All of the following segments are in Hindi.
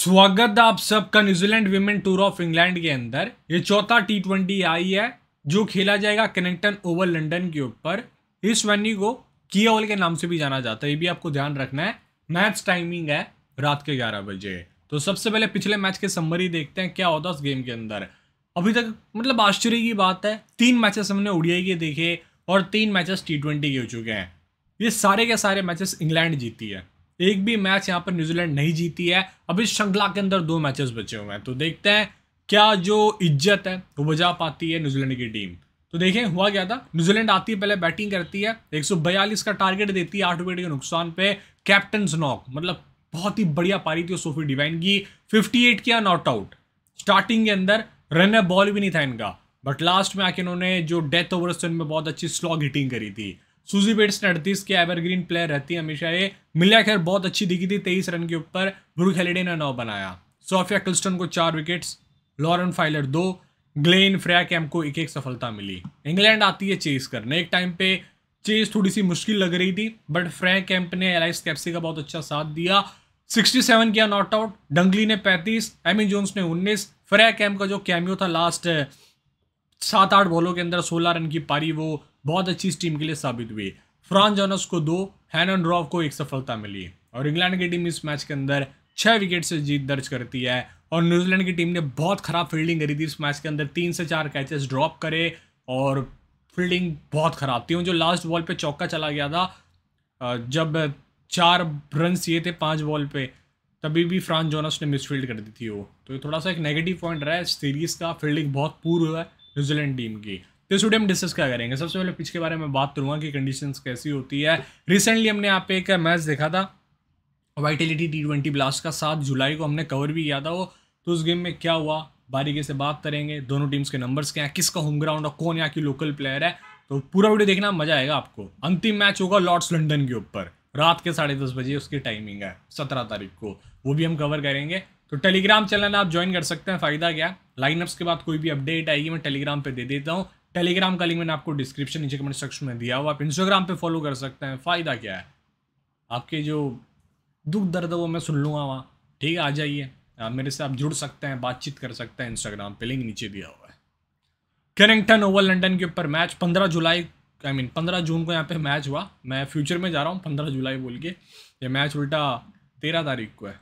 स्वागत है आप सबका New Zealand women tour of England के अंदर ये चौथा टी ट्वेंटी आई है जो खेला जाएगा कनेक्टन ओवर लंदन के ऊपर इस वेन्यू को किया के नाम से भी जाना जाता है ये भी आपको ध्यान रखना है मैच टाइमिंग है रात के ग्यारह बजे तो सबसे पहले पिछले मैच के ही देखते हैं क्या होता उस गेम के अंदर अभी तक मतलब आश्चर्य की बात है तीन मैचेस हमने उड़ियाई के देखे और तीन मैचेस टी ट्वेंटी के हो चुके हैं ये सारे के सारे मैचेस इंग्लैंड जीती है एक भी मैच यहाँ पर न्यूजीलैंड नहीं जीती है अब इस श्रृंखला के अंदर दो मैचेस बचे हुए हैं तो देखते हैं क्या जो इज्जत है वो बजा पाती है न्यूजीलैंड की टीम तो देखें हुआ क्या था न्यूजीलैंड आती है पहले बैटिंग करती है एक का टारगेट देती है आठ विकेट के नुकसान पे कैप्टन स्नॉक मतलब बहुत ही बढ़िया पारी थी सोफी डिवाइन की फिफ्टी एट किया नॉट आउट स्टार्टिंग के अंदर रन बॉल भी नहीं था इनका बट लास्ट में आके इन्होंने जो डेथ ओवर में बहुत अच्छी स्लॉग हिटिंग करी थी सूजी बेट्स ने अड़तीस के एवरग्रीन प्लेयर रहती है हमेशा ये मिलिया खैर बहुत अच्छी दिखी थी तेईस रन के ऊपर ब्रू खेलेडे ने नौ बनाया सोफिया क्लिस्टन को चार विकेट्स लॉरन फाइलर दो ग्लेन फ्रैक कैम्प को एक एक सफलता मिली इंग्लैंड आती है चेस करने एक टाइम पे चेस थोड़ी सी मुश्किल लग रही थी बट फ्रैक कैंप ने एलाइस कैप्सी का बहुत अच्छा साथ दिया 67 किया नॉट आउट डंगली ने 35 एमी जोन्स ने 19 फ्रैक कैम्प का जो कैमियो था लास्ट सात आठ बॉलों के अंदर 16 रन की पारी वो बहुत अच्छी इस टीम के लिए साबित हुई फ्रांस जोनस को दो हैनन रॉफ को एक सफलता मिली और इंग्लैंड की टीम इस मैच के अंदर छः विकेट से जीत दर्ज करती है और न्यूजीलैंड की टीम ने बहुत खराब फील्डिंग करी थी इस मैच के अंदर तीन से चार कैचेस ड्रॉप करे और फील्डिंग बहुत खराब थी जो लास्ट बॉल पे चौका चला गया था जब चार रन सीए थे पाँच बॉल पे तभी भी फ्रांस जोनस ने मिसफील्ड कर दी थी वो तो ये थोड़ा सा एक नेगेटिव पॉइंट रहा है सीरीज़ का फील्डिंग बहुत पूर्व है न्यूजीलैंड टीम की तो इस वीडियो में डिस्कस क्या करेंगे सबसे पहले पिच के बारे में बात करूँगा कि कंडीशंस कैसी होती है रिसेंटली हमने यहाँ पे एक मैच देखा था वाइटिलिटी टी ट्वेंटी ब्लास्ट का सात जुलाई को हमने कवर भी किया था वो तो उस गेम में क्या हुआ बारीकी से बात करेंगे दोनों टीम्स के नंबर्स क्या हैं किसका होम ग्राउंड और कौन यहाँ की लोकल प्लेयर है तो पूरा वीडियो देखना मजा आएगा आपको अंतिम मैच होगा लॉर्ड्स लंडन के ऊपर रात के साढ़े दस बजे उसकी टाइमिंग है सत्रह तारीख को वो भी हम कवर करेंगे तो टेलीग्राम चैनल आप ज्वाइन कर सकते हैं फ़ायदा क्या लाइनअप्स के बाद कोई भी अपडेट आएगी मैं टेलीग्राम पे दे देता हूँ टेलीग्राम का लिंक मैंने आपको डिस्क्रिप्शन नीचे कमेंट सेक्शन में दिया हुआ आप इंस्टाग्राम पे फॉलो कर सकते हैं फ़ायदा क्या है आपके जो दुख दर्द है वो मैं सुन लूँगा वहाँ ठीक है आ जाइए मेरे से आप जुड़ सकते हैं बातचीत कर सकते हैं इंस्टाग्राम पे लिंक नीचे दिया हुआ है करेंगटन ओवर लंडन के ऊपर मैच पंद्रह जुलाई आई मीन पंद्रह जून को यहाँ पे मैच हुआ मैं फ्यूचर में जा रहा हूँ पंद्रह जुलाई बोल के ये मैच उल्टा तेरह तारीख को है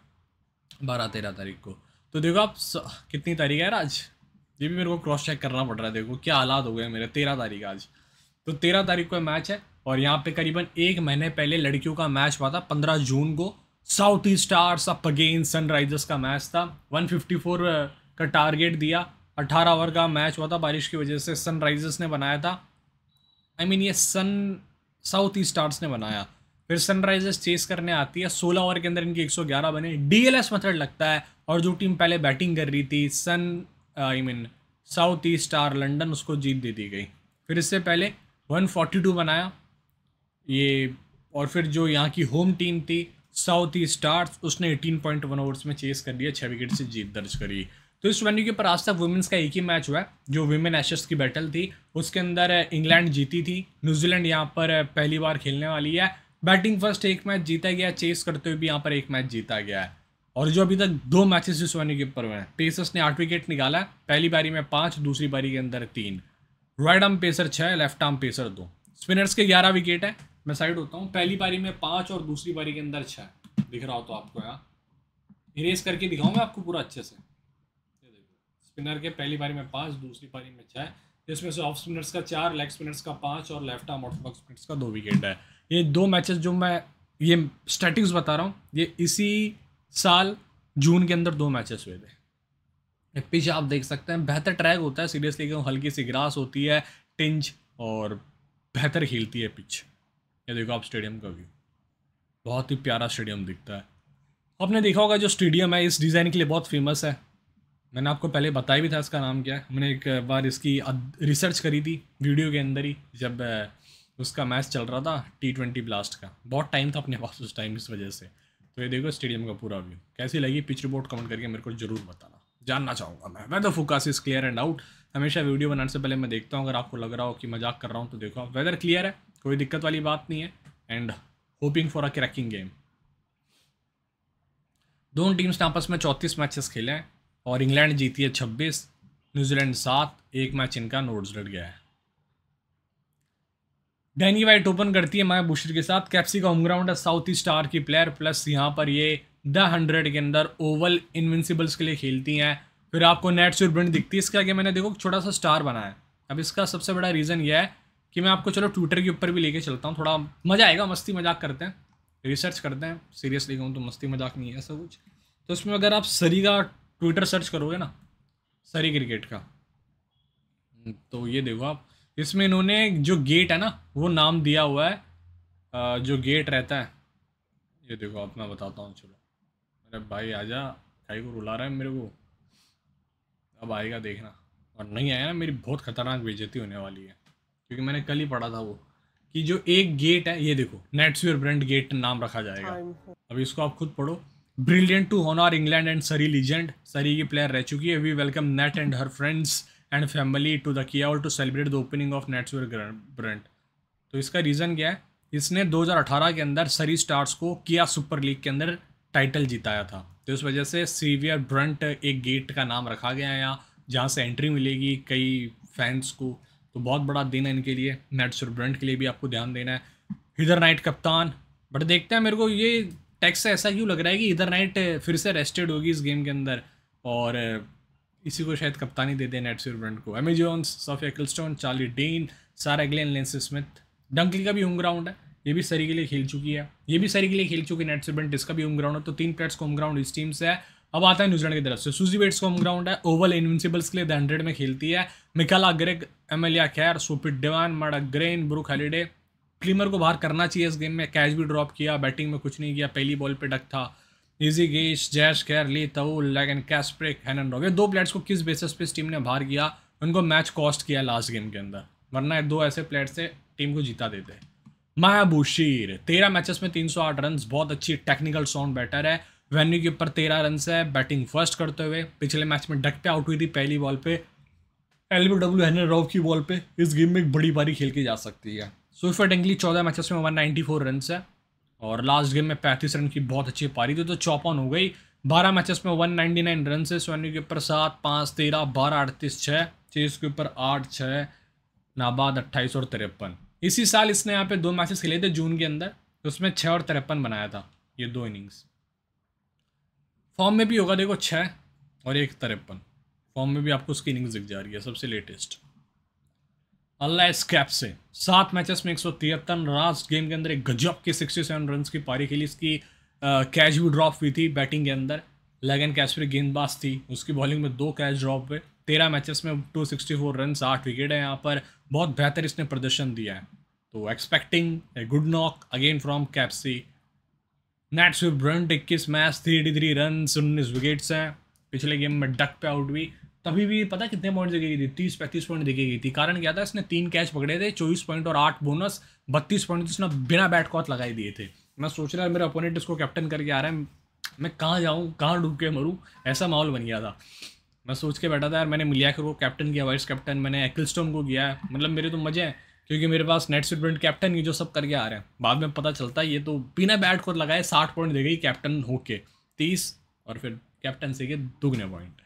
बारह तेरह तारीख को तो देखो आप कितनी तारीख है आज ये भी मेरे को क्रॉस चेक करना पड़ रहा है देखो क्या हालात हो गए मेरे तेरह तारीख आज तो तेरह तारीख को मैच है और यहाँ पे करीबन एक महीने पहले लड़कियों का मैच हुआ था पंद्रह जून को South East Stars up again Sunrisers का मैच था 154 uh, का टारगेट दिया 18 ओवर का मैच हुआ था बारिश की वजह से सनराइजर्स ने बनाया था आई I मीन mean, ये सन साउथ ईस्ट स्टार्स ने बनाया फिर सनराइजर्स चेस करने आती है 16 ओवर के अंदर इनकी 111 बने डीएलएस मेथड लगता है और जो टीम पहले बैटिंग कर रही थी sun I mean South East are London उसको जीत दे दी गई फिर इससे पहले 142 बनाया ये और फिर जो यहाँ की होम टीम थी साउथ ईस्ट स्टार्स उसने 18.1 ओवर्स में चेस कर दिया छः विकेट से जीत दर्ज करी तो इस वेन्यू के ऊपर आज तक वुमेंस का एक ही मैच हुआ है जो वुमेन एशेस की बैटल थी उसके अंदर इंग्लैंड uh, जीती थी न्यूजीलैंड यहाँ पर uh, पहली बार खेलने वाली है बैटिंग फर्स्ट एक मैच जीता गया चेस करते हुए भी यहाँ पर एक मैच जीता गया है और जो अभी तक दो मैचेस जिस वन के पर हुए हैं पेसर्स ने आठ विकेट निकाला पहली बारी में पाँच दूसरी बारी के अंदर तीन राइट आर्म पेसर छः लेफ्ट आर्म पेसर दो स्पिनर्स के ग्यारह विकेट है मैं साइड होता हूँ पहली बारी में पाँच और दूसरी बारी के अंदर छः दिख रहा हो तो आपको यहाँ इरेज करके दिखाऊंगा आपको पूरा अच्छे से स्पिनर के पहली बारी में पाँच दूसरी बारी में छः जिसमें से ऑफ स्पिनर्स का चार लेग स्पिनर्स का पाँच और लेफ्ट आर्म ऑफ स्पिनर्स का दो विकेट है ये दो मैचेस जो मैं ये स्टैटिक्स बता रहा हूँ ये इसी साल जून के अंदर दो मैचेस हुए थे पिच आप देख सकते हैं बेहतर ट्रैक होता है सीरियसली क्यों हल्की सी ग्रास होती है टिंज और बेहतर खेलती है पिच ये देखो आप स्टेडियम का व्यू बहुत ही प्यारा स्टेडियम दिखता है आपने देखा होगा जो स्टेडियम है इस डिज़ाइन के लिए बहुत फेमस है मैंने आपको पहले बताया भी था इसका नाम क्या है मैंने एक बार इसकी रिसर्च करी थी वीडियो के अंदर ही जब उसका मैच चल रहा था टी ट्वेंटी ब्लास्ट का बहुत टाइम था अपने पास उस टाइम इस वजह से तो ये देखो स्टेडियम का पूरा व्यू कैसी लगी पिच रिपोर्ट कमेंट करके मेरे को जरूर बताना जानना चाहूँगा मैं weather focus is clear and out हमेशा वीडियो बनाने से पहले मैं देखता हूँ अगर आपको लग रहा हो कि मजाक कर रहा हूँ तो देखो आप वेदर क्लियर है कोई दिक्कत वाली बात नहीं है and hoping for a cracking game दोनों टीम्स ने आपस में चौंतीस मैचेस खेले हैं और इंग्लैंड जीती है छब्बीस न्यूजीलैंड सात एक मैच इनका नोट्स डट गया है डैनी वाइट ओपन करती है माया बुशर के साथ कैप्सी का होमग्राउंड है साउथ ईस्ट स्टार की प्लेयर प्लस यहाँ पर ये द हंड्रेड के अंदर ओवल इनविंसिबल्स के लिए खेलती हैं फिर आपको नेट से ब्रिंट दिखती है इसका आगे मैंने देखो छोटा सा स्टार बनाया अब इसका सबसे बड़ा रीज़न यह है कि मैं आपको चलो ट्विटर के ऊपर भी लेके चलता हूँ थोड़ा मज़ा आएगा मस्ती मजाक करते हैं रिसर्च करते हैं सीरियसली कहूँ तो मस्ती मजाक नहीं है ऐसा कुछ तो उसमें अगर आप सरी का ट्विटर सर्च करोगे ना सरी क्रिकेट का तो ये देखो आप इसमें इन्होंने जो गेट है ना वो नाम दिया हुआ है जो गेट रहता है ये देखो आप मैं बताता हूँ चलो अरे भाई आजा भाई को रुला रहा है मेरे को अब आएगा देखना और नहीं आया ना मेरी बहुत ख़तरनाक बेजती होने वाली है क्योंकि मैंने कल ही पढ़ा था वो कि जो एक गेट है ये देखो नेट्सवेयर ब्रांड गेट नाम रखा जाएगा अभी इसको आप खुद पढ़ो brilliant to honour England and Surrey legend Surrey की प्लेयर रह चुकी है we welcome Nat and her friends and family to the Kia और to celebrate the opening of Nat's brand तो इसका रीज़न क्या है इसने 2018 के अंदर सरी स्टार्स को किया सुपर लीग के अंदर टाइटल जिताया था तो इस वजह से सीवियर ब्रंट एक गेट का नाम रखा गया है यहाँ जहाँ से एंट्री मिलेगी कई फैंस को तो बहुत बड़ा दिन है इनके लिए नेटसवेयर ब्रंट के लिए भी आपको ध्यान देना है हिदर नाइट कप्तान बट देखते हैं मेरे को ये टैक्स ऐसा क्यों लग रहा है कि इधर नाइट फिर से रेस्टेड होगी इस गेम के अंदर और इसी को शायद कप्तानी दे दें नेट ब्रंट को Amy Jones Sophia Ecclestone Charlie Dean Sarah Glenn लेंस स्मिथ डंकली का भी होम ग्राउंड है ये भी सरी के लिए खेल चुकी है ये भी सरी के लिए खेल चुकी है नेट ब्रंट इसका भी होम ग्राउंड है तो तीन प्लेयर्स को होम ग्राउंड इस टीम से है अब आता है न्यूजीलैंड की तरफ से सूजी बेट्स का होम ग्राउंड है ओवल इनविंसिबल्स के लिए द हंड्रेड में खेलती है मिकाला ग्रेग एमेलिया खैर सुपिट Devine Maddy Green Brooke Halliday क्लीमर को बाहर करना चाहिए इस गेम में कैच भी ड्रॉप किया बैटिंग में कुछ नहीं किया पहली बॉल पे डक था इजी गेश जैश ली तऊ लेगन कैस्प्रिक हैनडॉग ये दो प्लेयर्स को किस बेसिस पे टीम ने बाहर किया उनको मैच कॉस्ट किया लास्ट गेम के अंदर वरना दो ऐसे प्लेयर्स से टीम को जीता देते हैं माया बुशीर तेरह मैचेस में 308 रन बहुत अच्छी टेक्निकल साउंड बैटर है वेन्यू के ऊपर तेरह रन है बैटिंग फर्स्ट करते हुए पिछले मैच में डक पे आउट हुई थी पहली बॉल पे L B W Hannah Rowe की बॉल पे इस गेम में एक बड़ी बारी खेल के जा सकती है सुइफर डेंगली चौदह मैचेस में वन नाइन्टी फोर रन है और लास्ट गेम में पैंतीस रन की बहुत अच्छी पारी थी तो चौपन हो गई बारह मैचेस में वन नाइन्टी नाइन रन से सोनी के ऊपर सात पाँच तेरह बारह अड़तीस छः चेस के ऊपर आठ छः नाबाद अट्ठाईस और तिरपन इसी साल इसने यहाँ पे दो मैचेस खेले थे जून के अंदर तो उसमें छः और तिरपन बनाया था ये दो इनिंग्स फॉर्म में भी होगा देखो छः और एक तिरपन फॉर्म में भी आपको उसकी इनिंग्स दिख जा रही है सबसे लेटेस्ट अल्लाह स्कैप से सात मैचेस में एक सौ तिहत्तर लास्ट गेम के अंदर एक गजब की सिक्सटी सेवन रन की पारी खेली इसकी कैच भी ड्रॉप हुई थी बैटिंग के अंदर लेगन कैशरी गेंदबाज थी उसकी बॉलिंग में दो कैच ड्रॉप हुए तेरह मैचेस में टू सिक्सटी फोर रन आठ विकेट है यहाँ पर बहुत बेहतर इसने प्रदर्शन दिया है तो expecting a good knock again from Capsey Nat's Brunt इक्कीस match three eighty three run उन्नीस विकेट्स हैं पिछले गेम में डक पे आउट हुई तभी भी पता कितने पॉइंट गई थी तीस पैंतीस पॉइंट गई थी कारण क्या था इसने तीन कैच पकड़े थे चौबीस पॉइंट और आठ बोनस बत्तीस पॉइंट तो इसने बिना बैट कॉथ लगाए दिए थे मैं सोच रहा मेरे अपोनेंट इसको कैप्टन करके आ रहा है मैं कहाँ जाऊँ कहाँ डूब के मरूँ ऐसा माहौल बन गया था मैं सोच के बैठा था यार मैंने मिलियाकर को कैप्टन किया वाइस कैप्टन मैंने एक्लस्टोन को किया मतलब मेरे तो मज़े हैं क्योंकि मेरे पास नेट स्टूडेंट कैप्टन ही जो सब करके आ रहे हैं बाद में पता चलता है ये तो बिना बैट को लगाए साठ पॉइंट दे गई कैप्टन होके तीस और फिर कैप्टन से के दुगने पॉइंट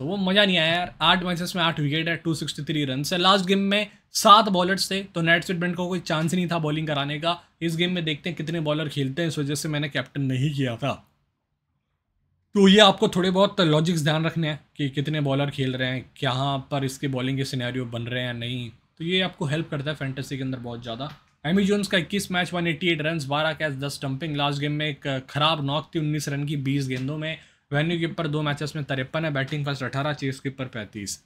तो वो मज़ा नहीं आया यार आठ मैचेस में आठ विकेट है टू सिक्सटी थ्री रन है लास्ट गेम में सात बॉलर्स थे तो नेट स्विट को कोई चांस ही नहीं था बॉलिंग कराने का इस गेम में देखते हैं कितने बॉलर खेलते हैं इस वजह से मैंने कैप्टन नहीं किया था तो ये आपको थोड़े बहुत लॉजिक्स ध्यान रखने हैं कि कितने बॉलर खेल रहे हैं कहाँ पर इसके बॉलिंग के सिनेरियो बन रहे हैं नहीं तो ये आपको हेल्प करता है फैंटेसी के अंदर बहुत ज़्यादा एमी जोन्स का 21 मैच 188 रन बारह कैच दस स्टंपिंग लास्ट गेम में एक खराब नॉक थी 19 रन की 20 गेंदों में वेन्यू कीपर दो मैचेस में तिरपन है बैटिंग फर्स्ट अठारह चेस कीपर पैंतीस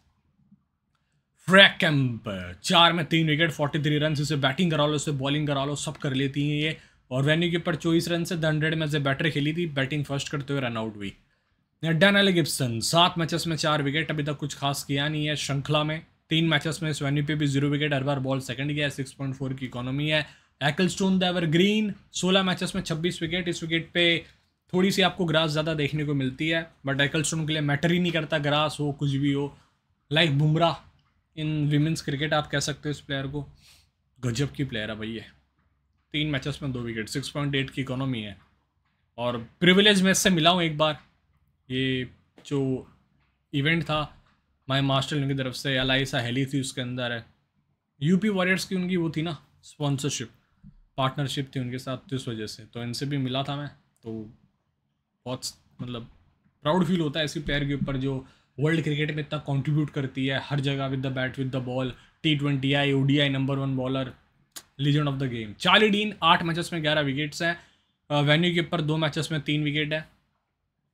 फ्रैकम्प चार में तीन विकेट फोर्टी थ्री रन उसे बैटिंग करा लो उसे बॉलिंग करा लो सब कर लेती हैं ये और वेन्यू कीपर चौबीस रन से द हंड्रेड में से बैटर खेली थी बैटिंग फर्स्ट करते हुए रन आउट हुई डैनल गिप्सन सात मैचेस में चार विकेट अभी तक कुछ खास किया नहीं है श्रृंखला में तीन मैचेस में इस वेन्यू पे भी जीरो विकेट हर बार बॉल सेकंड गया सिक्स पॉइंट फोर की इकोनॉमी है Ecclestone the evergreen सोलह मैचेस में छब्बीस विकेट इस विकेट पे थोड़ी सी आपको ग्रास ज़्यादा देखने को मिलती है बट एकलस्टोन के लिए मैटर ही नहीं करता ग्रास हो कुछ भी हो like Bumrah in women's cricket आप कह सकते हो इस प्लेयर को गजब की प्लेयर है भैया तीन मैचेस में दो विकेट सिक्स पॉइंट एट की इकोनॉमी है और प्रिविलेज मैच से मिला हूँ एक बार ये जो इवेंट था माय मास्टर की तरफ से आई हेली थी उसके अंदर है यूपी वॉरियर्स की उनकी वो थी ना स्पॉन्सरशिप पार्टनरशिप थी उनके साथ तो इस वजह से तो इनसे भी मिला था मैं तो बहुत मतलब प्राउड फील होता है ऐसी प्लेयर के ऊपर जो वर्ल्ड क्रिकेट में इतना कंट्रीब्यूट करती है हर जगह with the bat with the ball T twenty I I number one bowler legend of the game Charlie Dean आठ मैचेस में ग्यारह विकेट्स हैं वेन्यू के ऊपर दो मैचेस में तीन विकेट है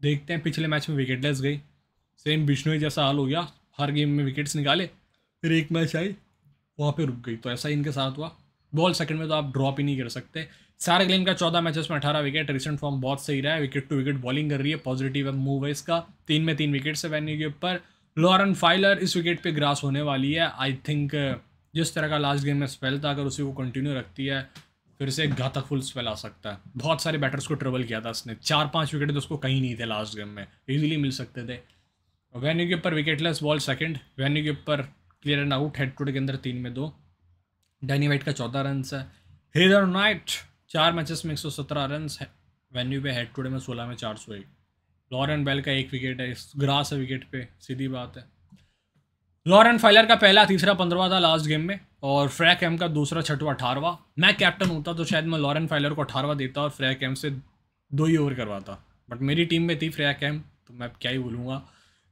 देखते हैं पिछले मैच में विकेटलेस गई सेम बिश्नोई जैसा हाल हो गया हर गेम में विकेट्स निकाले फिर एक मैच आई वहाँ पर रुक गई तो ऐसा ही इनके साथ हुआ बॉल सेकंड में तो आप ड्रॉप ही नहीं कर सकते सारे गेम का चौदह मैचेस में अठारह विकेट रिसेंट फॉर्म बहुत सही रहा है विकेट टू विकेट बॉलिंग कर रही है पॉजिटिव मूव है इसका तीन में तीन विकेट से वेन्यू के ऊपर लॉरन फाइलर इस विकेट पे ग्रास होने वाली है आई थिंक जिस तरह का लास्ट गेम में स्पेल था अगर उसी को कंटिन्यू रखती है फिर से एक घातक फुल स्पेल आ सकता है बहुत सारे बैटर्स को ट्रेवल किया था उसने चार पांच विकेट तो उसको कहीं नहीं थे लास्ट गेम में इजीली मिल सकते थे वेन्यू के ऊपर विकेटलेस बॉल सेकंड वेन्यू के ऊपर clear and out head to के अंदर तीन में दो डैनी वाइट का चौदह रन है हेदर नाइट चार मैचेस में 117 रन वेन्यू पे हेड टू डे में 16 में 408 लॉरेंट बेल का एक विकेट है ग्रास है विकेट पे सीधी बात है लॉरेंट फाइलर का पहला तीसरा पंद्रवा था लास्ट गेम में और फ्रैक एम का दूसरा छठवा अठारवा मैं कैप्टन होता तो शायद मैं लॉरेंट फाइलर को अठारवा देता और फ्रैक एम से दो ही ओवर करवाता बट मेरी टीम में थी फ्रैक एम तो मैं क्या ही बोलूँगा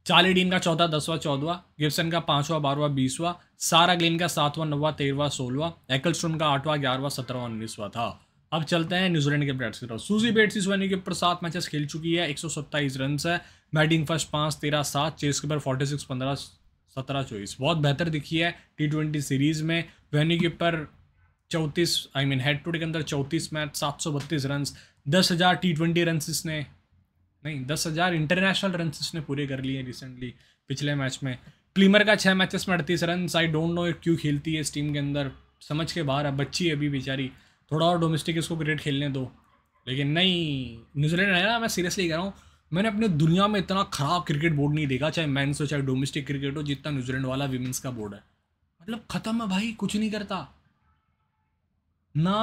चार्ली डीन का चौथा दसवा चौदवा गिब्सन का पाँचवा बारहवा बीसवा सारा ग्लिन का सातवा नौवा तेरहवा सोलवा एकलस्टोन का आठवां ग्यारहवा सत्रहवा उन्नीसवा था अब चलते हैं न्यूजीलैंड के बैट्स की तरफ सूजी बेट्स इस वेन्यू के ऊपर सात मैचेस खेल चुकी है एक सौ सत्ताईस रन है बैटिंग फर्स्ट पाँच तेरह सात चेस के ऊपर फोर्टी सिक्स पंद्रह सत्रह चौबीस बहुत बेहतर दिखी है टी ट्वेंटी सीरीज़ में वेन्यू के ऊपर चौंतीस I mean head to day के अंदर चौंतीस मैच सात सौ बत्तीस रन दस हज़ार टी ट्वेंटी रन इसने नहीं दस हज़ार इंटरनेशनल रन इसने पूरे कर लिए रिसेंटली पिछले मैच में प्लीमर का छः मैचेस में अड़तीस रन आई डोंट नो क्यों खेलती है इस टीम के अंदर समझ के बाहर है बच्ची अभी बेचारी थोड़ा और डोमेस्टिक इसको क्रिकेट खेलने दो लेकिन नहीं न्यूजीलैंड है ना मैं सीरियसली कह रहा हूँ मैंने अपने दुनिया में इतना ख़राब क्रिकेट बोर्ड नहीं देखा चाहे मैंस हो चाहे डोमेस्टिक क्रिकेट हो जितना न्यूजीलैंड वाला वीमेंस का बोर्ड है मतलब ख़त्म है भाई कुछ नहीं करता ना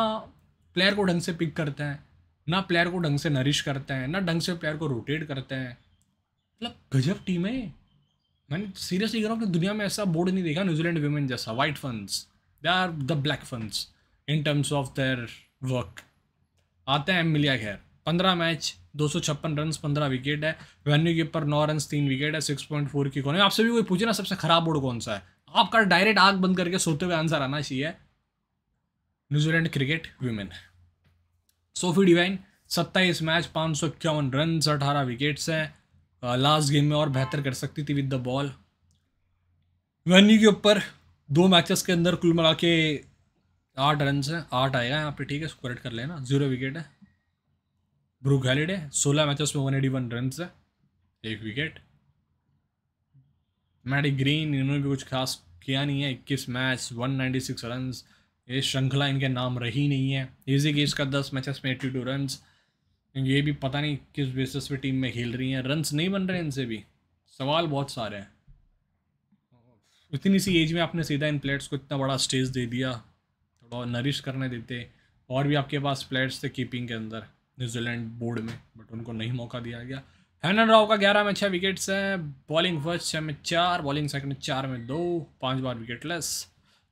प्लेयर को ढंग से पिक करते हैं ना प्लेयर को ढंग से नरिश करते हैं ना ढंग से प्लेयर को रोटेट करते हैं मतलब गजब टीम है मैंने सीरियसली कह रहा हूँ कि दुनिया में ऐसा बोर्ड नहीं देखा न्यूजीलैंड वीमेन जैसा White Ferns they are the Black Ferns in terms of their work आते हैं मिलिया खैर पंद्रह मैच दो सौ छप्पन रन पंद्रह विकेट है वेन्यू के ऊपर नौ रन तीन विकेट है सिक्स पॉइंट फोर की कौन है आपसे भी कोई पूछे ना सबसे खराब बोर्ड कौन सा है आपका डायरेक्ट आग बंद करके सोते हुए आंसर आना चाहिए New Zealand cricket women Sophie Devine सत्ताईस मैच पाँच सौ इक्यावन रन अठारह विकेट्स हैं लास्ट गेम में और बेहतर कर सकती थी विद द बॉल वेन्यू के ऊपर दो मैचेस के अंदर कुल मिला के आठ रन है आठ आएगा यहाँ पे ठीक है स्कोरेट कर लेना जीरो विकेट है ब्रूक हैलिड है सोलह मैचेस में वन एटी वन रन है एक विकेट मैडी ग्रीन इन्होंने भी कुछ खास किया नहीं है इक्कीस match one ninety six run ये श्रृंखला इनके नाम रही नहीं है इजी गेस का दस मैचेस में एट्टी टू रन ये भी पता नहीं किस बेसिस पे टीम में खेल रही हैं रन्स नहीं बन रहे इनसे भी सवाल बहुत सारे हैं इतनी सी एज में आपने सीधा इन प्लेयर्स को इतना बड़ा स्टेज दे दिया थोड़ा नरिश करने देते और भी आपके पास प्लेयर्स थे कीपिंग के अंदर न्यूजीलैंड बोर्ड में बट उनको नहीं मौका दिया गया हैनन राव का ग्यारह में छः विकेट्स हैं बॉलिंग फर्स्ट छः में चार बॉलिंग सेकंड में चार में दो पांच बार लेस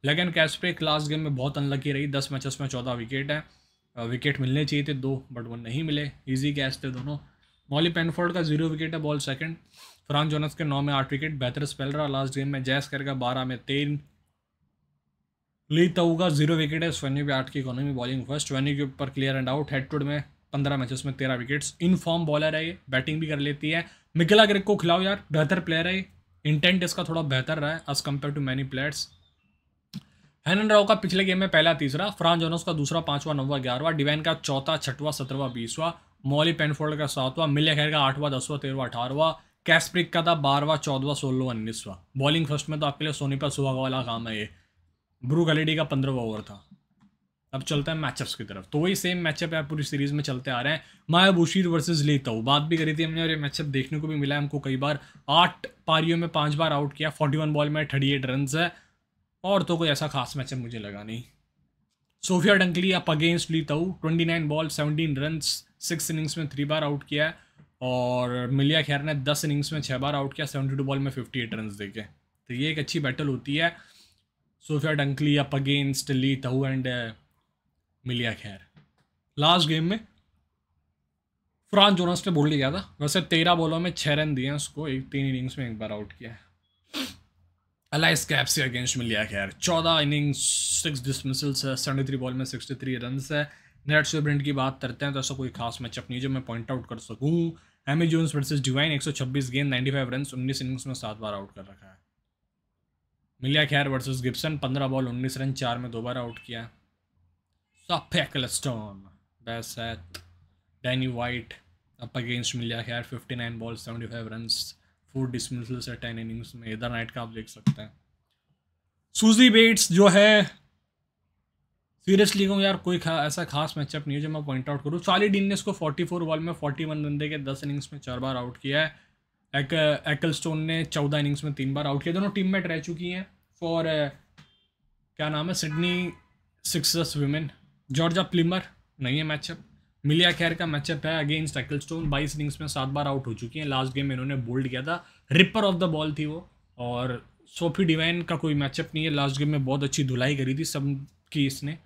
लेकिन कैशपेक लास्ट गेम में बहुत अनलकी रही दस मैचेस में चौदह विकेट हैं विकेट uh, मिलने चाहिए थे दो बट वो नहीं मिले ईजी कैच थे दोनों मॉली पेनफोर्ड का जीरो विकेट है बॉल सेकंड फ्रांस जोनस के नौ में आठ विकेट बेहतर स्पेल रहा लास्ट गेम में जैस कर बारह में तीन ली तऊ जीरो विकेट है स्वेन्यू भी आठ की इकोनॉमी बॉलिंग फर्स्ट स्वेन्यू के ऊपर clear and out head to में पंद्रह मैचेस में तेरह विकेट्स इन फॉर्म बॉलर है ये बैटिंग भी कर लेती है मिकेला ग्रिक को खिलाओ यार बेहतर प्लेयर है इंटेंट इसका थोड़ा बेहतर रहा है as compare to many players Hannah Rowe का पिछले गेम में पहला तीसरा फ्रांस जोनस का दूसरा पांचवा नौवा ग्यारहवा डिवेन का चौथा छठवा सत्रवा बीसवा मॉली पेनफोल्ड का सातवा मिले खैर का आठवां दसवां तेरहवा अठारहवा कैस्प्रिक का था बारहवा चौदवा सोलहवा उन्नीसवा बॉलिंग फर्स्ट में तो आपके लिए सोनीपत सुहागा वाला काम है ये ब्रू गलेडी का पंद्रहवा ओवर था अब चलता है मैचअप्स की तरफ तो वही सेम मैचअप है पूरी सीरीज में चलते आ रहे हैं माया बुशीर वर्सेज लेताऊ बात भी करी थी हमने और ये मैचअप देखने को भी मिला है हमको कई बार आठ पारियों में पांच बार आउट किया फोर्टी वन बॉल में थर्टी एट रन है और तो कोई ऐसा खास मैचअप मुझे लगा नहीं Sophia Dunkley up against Tahuhu twenty nine ball seventeen run six innings में थ्री बार आउट किया है और मिलिया खैर ने दस इनिंग्स में छः बार आउट किया सेवेंटी टू बॉल में फिफ्टी एट रन देखे तो ये एक अच्छी बैटल होती है Sophia Dunkley up against Lee Tahuhu and uh, Amelia Kerr last game में फ्रांस जोनस ने बोल लिया था वैसे तेरह बॉलों में छः रन दिए हैं उसको एक तीन इनिंग्स में एक बार आउट किया है अलाइस कैप से अगेंस्ट मिलिया खैर चौदह इनिंग्स सिक्स डिसमिसल्स है सेवेंटी थ्री बॉल में सिक्सटी थ्री रन है नेट स्विब्रेंट की बात करते हैं तो ऐसा कोई खास मैचअप नहीं जो मैं पॉइंट आउट कर सकूँ एमी जोन्स वर्सेज डिवाइन एक सौ छब्बीस गेंद नाइन्टी फाइव रन उन्नीस इनिंग्स में सात बार आउट कर रखा है मिलिया खैर वर्सेस गिब्सन पंद्रह बॉल उन्नीस रन चार में दोबारा आउट किया सफेकलस्टोन बैसैत Danny white up against Amelia Kerr fifty nine ball seventy five run four dismissal से टेन इनिंग्स में इधर नाइट का आप देख सकते हैं सूजी बेट्स जो है सीरियसली कहूँ यार कोई खा, ऐसा खास मैचअप नहीं है जो मैं पॉइंट आउट करूँ चार्ली डीन ने इसको फोर्टी फोर बॉल में फोर्टी वन रन दे के 10 इनिंग्स में चार बार आउट किया है एक, एकल स्टोन ने चौदह इनिंग्स में तीन बार आउट किया दोनों टीम मेट रह चुकी हैं फॉर uh, क्या नाम है Sydney Sixers women Georgia Plimmer नहीं है मैचअप मिलिया खैर का मैचअप है अगेंस्ट स्टोन बाईस इनिंग्स में सात बार आउट हो चुकी हैं लास्ट गेम में इन्होंने बोल्ड किया था रिपर ऑफ द बॉल थी वो और सोफी डिवाइन का कोई मैचअप नहीं है लास्ट गेम में बहुत अच्छी धुलाई करी थी सब की इसने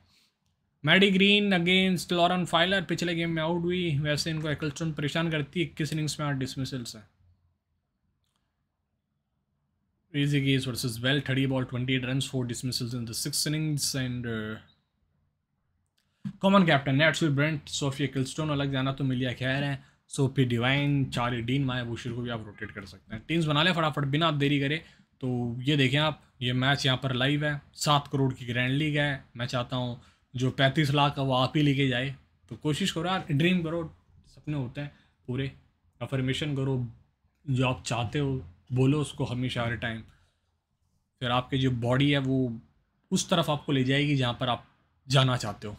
Maddy Green against Lauren Filer पिछले गेम में आउट हुई वैसे इनको एक्लस्टोन परेशान करती है इक्कीस इनिंग्स में आठ डिसमिसल्स हैं Crazy Gaze versus Well, 30 ball, 28 runs, 4 dismissals in the 6 innings, and uh, common captain Nat Sciver Brunt Sophia Ecclestone अलग जाना तो मिलिया खैर है Sophie Devine Charlie Dean Maia Bouchier को भी आप रोटेट कर सकते हैं टीम्स बना लें फटाफट बिना आप देरी करें तो ये देखें आप ये मैच यहाँ पर लाइव है सात करोड़ की ग्रैंड लीग है मैं चाहता हूँ जो पैंतीस लाख है वो आप ही लेके जाए तो कोशिश करो यार ड्रीम करो सपने होते हैं पूरे अफर्मेशन करो जो आप चाहते हो बोलो उसको हमेशा हर टाइम फिर आपकी जो बॉडी है वो उस तरफ आपको ले जाएगी जहाँ पर आप जाना चाहते हो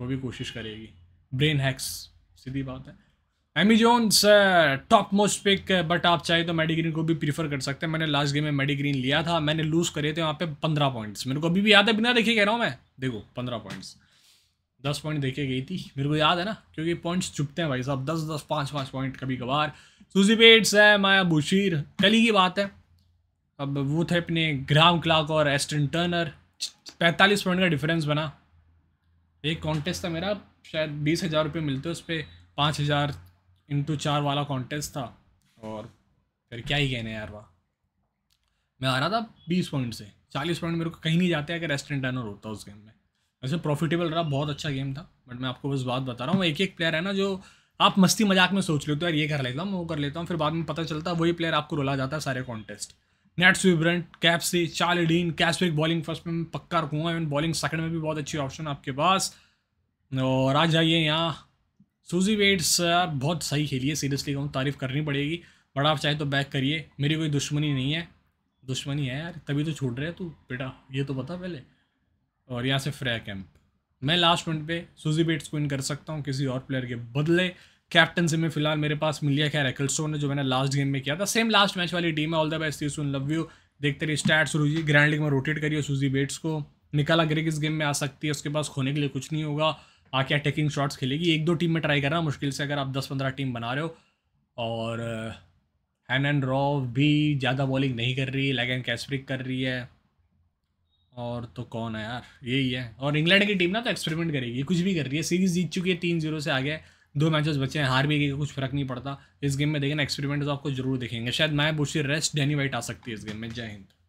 वो भी कोशिश करेगी ब्रेन हैक्स सीधी बात है Amazon top most pick but आप चाहे तो मेडिग्रीन को भी प्रीफर कर सकते हैं मैंने लास्ट गेम में मेडिग्रीन लिया था मैंने लूज़ करे थे वहाँ पे पंद्रह पॉइंट्स मेरे को अभी भी याद है बिना देखे कह रहा हूँ मैं देखो पंद्रह पॉइंट्स दस पॉइंट देके गई थी मेरे को याद है ना क्योंकि पॉइंट्स चुपते हैं भाई साहब दस दस पाँच पाँच पॉइंट कभी कभार सूजी पेट्स है माया बुशीर कली की बात है अब वो थे अपने ग्राम क्लाक और एस्टन टर्नर पैंतालीस पॉइंट का डिफरेंस बना एक कॉन्टेस्ट था मेरा शायद बीस हज़ार रुपये मिलते उस पर पाँच हज़ार इंटू चार वाला कॉन्टेस्ट था और फिर क्या ही कहने यार वाह मैं आ रहा था बीस पॉइंट से चालीस पॉइंट मेरे को कहीं नहीं जाते अगर एस्टन टर्नर होता उस गेम में वैसे प्रॉफिटेबल रहा बहुत अच्छा गेम था बट मैं आपको बस बात बता रहा हूँ एक एक प्लेयर है ना जो आप मस्ती मजाक में सोच लेते हो यार ये कर लेता हूँ वो कर लेता हूँ फिर बाद में पता चलता है वही प्लेयर आपको रुला जाता है सारे contest Nat Sciver Brunt Capsey Charlie Dean cashback bowling first में पक्का रखूँगा इवन बॉलिंग सेकंड में भी बहुत अच्छी ऑप्शन आपके पास और आ जाइए यहाँ सूजी वेट्स यार बहुत सही खेली है सीरियसली कहूँ तारीफ़ करनी पड़ेगी बट आप चाहे तो बैक करिए मेरी कोई दुश्मनी नहीं है दुश्मनी है यार तभी तो छूट रहे तू बेटा ये तो बता पहले और यहाँ से फ्रेया कैंप मैं लास्ट मिनट पे सूजी बेट्स को इन कर सकता हूँ किसी और प्लेयर के बदले कैप्टन से मैं फिलहाल मेरे पास मिल गया खैर एकलस्टोन है जो मैंने लास्ट गेम में किया था सेम लास्ट मैच वाली टीम है ऑल द बेस्ट यू सुन लव यू देखते रहिए शुरू हुई ग्रैंड लीग में रोटेट करिए सूजी बेट्स को निकाला गिरी किस गेम में आ सकती है उसके पास खोने के लिए कुछ नहीं होगा आके अटैकिंग शॉट्स खेलेगी एक दो टीम में ट्राई करना मुश्किल से अगर आप दस पंद्रह टीम बना रहे हो और हैन एंड रॉ भी ज़्यादा बॉलिंग नहीं कर रही है लेग एंड कैसप्रिक कर रही है और तो कौन है यार यही है और इंग्लैंड की टीम ना तो एक्सपेरिमेंट करेगी कुछ भी कर रही है सीरीज जीत चुकी है तीन जीरो से आ गया दो मैचेस बचे हैं हार भी गई कुछ फर्क नहीं पड़ता इस गेम में देखें एक्सपेरिमेंट तो आपको जरूर देखेंगे शायद मैं बुशी रेस्ट डेनी वाइट आ सकती है इस गेम में जय हिंद